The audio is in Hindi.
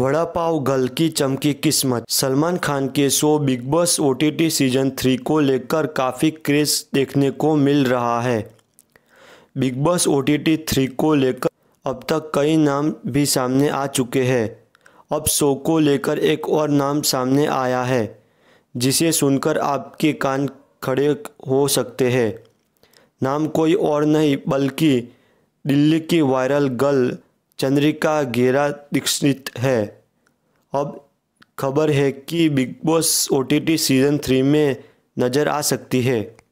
वड़ा पाव गल की चमकी किस्मत सलमान खान के show Bigg Boss O season three को लेकर काफ़ी क्रेज देखने को मिल रहा है बिग बॉस ओ थ्री को लेकर अब तक कई नाम भी सामने आ चुके हैं अब शो को लेकर एक और नाम सामने आया है जिसे सुनकर आपके कान खड़े हो सकते हैं नाम कोई और नहीं बल्कि दिल्ली की वायरल गर्ल चंद्रिका गेरा दीक्षित है अब खबर है कि Bigg Boss O T T season three में नज़र आ सकती है